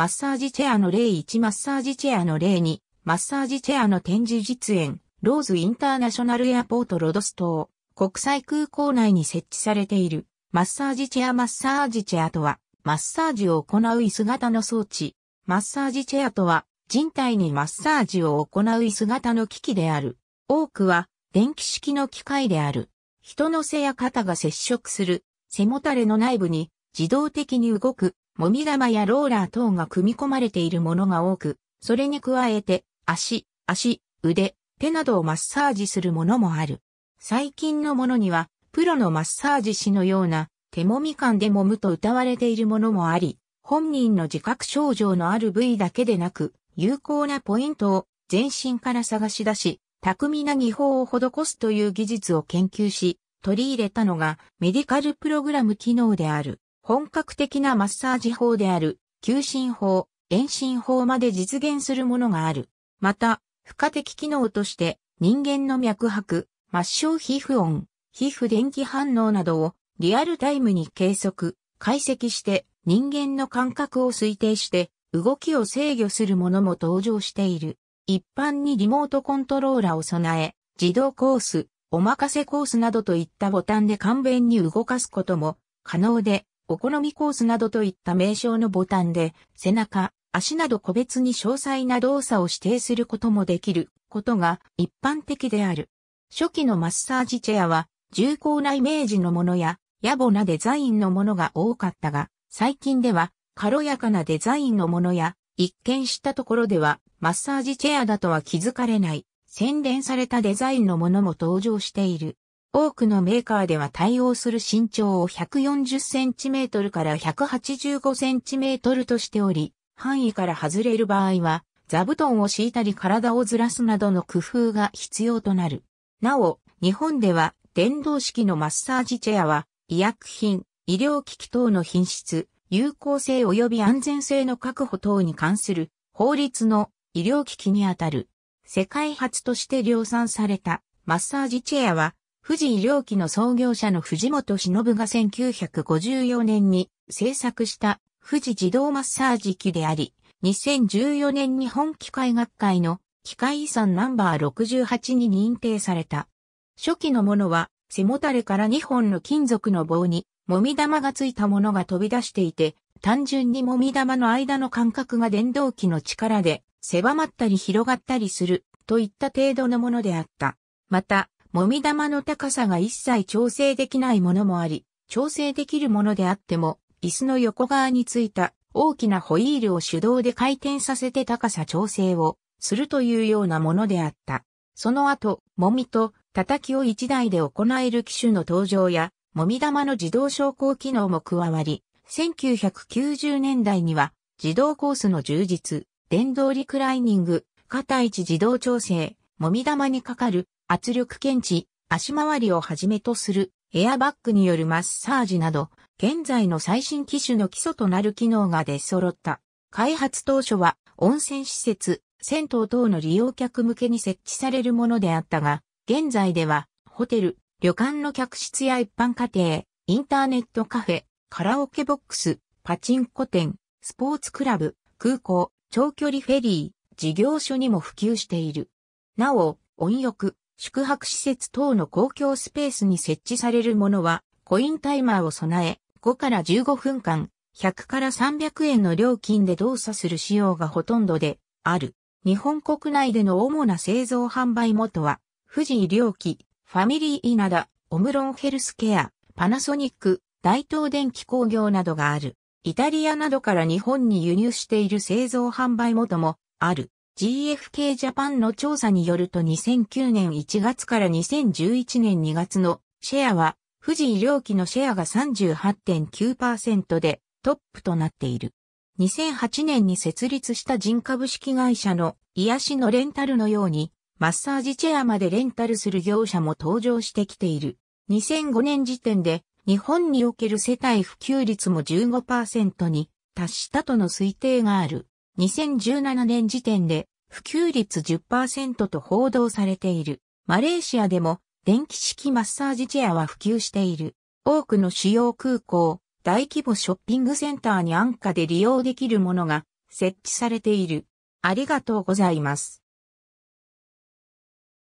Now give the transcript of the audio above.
マッサージチェアの例1マッサージチェアの例2マッサージチェアの展示実演ローズインターナショナルエアポートロドス島国際空港内に設置されているマッサージチェアマッサージチェアとはマッサージを行う椅子型の装置マッサージチェアとは人体にマッサージを行う椅子型の機器である多くは電気式の機械である人の背や肩が接触する背もたれの内部に自動的に動くもみ玉やローラー等が組み込まれているものが多く、それに加えて、足、足、腕、手などをマッサージするものもある。最近のものには、プロのマッサージ師のような、手もみ感で揉むと歌われているものもあり、本人の自覚症状のある部位だけでなく、有効なポイントを全身から探し出し、巧みな技法を施すという技術を研究し、取り入れたのがメディカルプログラム機能である。本格的なマッサージ法である、求心法、遠心法まで実現するものがある。また、付加的機能として、人間の脈拍、末梢皮膚音、皮膚電気反応などをリアルタイムに計測、解析して人間の感覚を推定して動きを制御するものも登場している。一般にリモートコントローラーを備え、自動コース、お任せコースなどといったボタンで簡便に動かすことも可能で、お好みコースなどといった名称のボタンで、背中、足など個別に詳細な動作を指定することもできることが一般的である。初期のマッサージチェアは、重厚なイメージのものや、野暮なデザインのものが多かったが、最近では、軽やかなデザインのものや、一見したところでは、マッサージチェアだとは気づかれない、洗練されたデザインのものも登場している。多くのメーカーでは対応する身長を 140cm から 185cm としており、範囲から外れる場合は、座布団を敷いたり体をずらすなどの工夫が必要となる。なお、日本では電動式のマッサージチェアは、医薬品、医療機器等の品質、有効性及び安全性の確保等に関する法律の医療機器にあたる。世界初として量産されたマッサージチェアは富士医療機の創業者の藤本忍が1954年に製作した富士自動マッサージ機であり、2014年日本機械学会の機械遺産ナンバー68に認定された。初期のものは背もたれから2本の金属の棒に揉み玉がついたものが飛び出していて、単純に揉み玉の間の間隔が電動機の力で狭まったり広がったりするといった程度のものであった。また、揉み玉の高さが一切調整できないものもあり、調整できるものであっても、椅子の横側についた大きなホイールを手動で回転させて高さ調整をするというようなものであった。その後、揉みと叩きを一台で行える機種の登場や、揉み玉の自動昇降機能も加わり、1990年代には自動コースの充実、電動リクライニング、肩位置自動調整、揉み玉にかかる圧力検知、足回りをはじめとするエアバッグによるマッサージなど、現在の最新機種の基礎となる機能が出揃った。開発当初は温泉施設、銭湯等の利用客向けに設置されるものであったが、現在ではホテル、旅館の客室や一般家庭、インターネットカフェ、カラオケボックス、パチンコ店、スポーツクラブ、空港、長距離フェリー、事業所にも普及している。なお、温浴、宿泊施設等の公共スペースに設置されるものは、コインタイマーを備え、5から15分間、100から300円の料金で動作する仕様がほとんどである。日本国内での主な製造販売元は、富士医療機、ファミリー稲田、オムロンヘルスケア、パナソニック、大東電機工業などがある。イタリアなどから日本に輸入している製造販売元もある。GFK ジャパンの調査によると2009年1月から2011年2月のシェアは、富士医療機のシェアが38.9%でトップとなっている。2008年に設立した人株式会社の癒しのレンタルのように、マッサージチェアまでレンタルする業者も登場してきている。2005年時点で日本における世帯普及率も15%に達したとの推定がある。2017年時点で普及率10%と報道されている。マレーシアでも電気式マッサージチェアは普及している。多くの主要空港、大規模ショッピングセンターに安価で利用できるものが設置されている。ありがとうございます。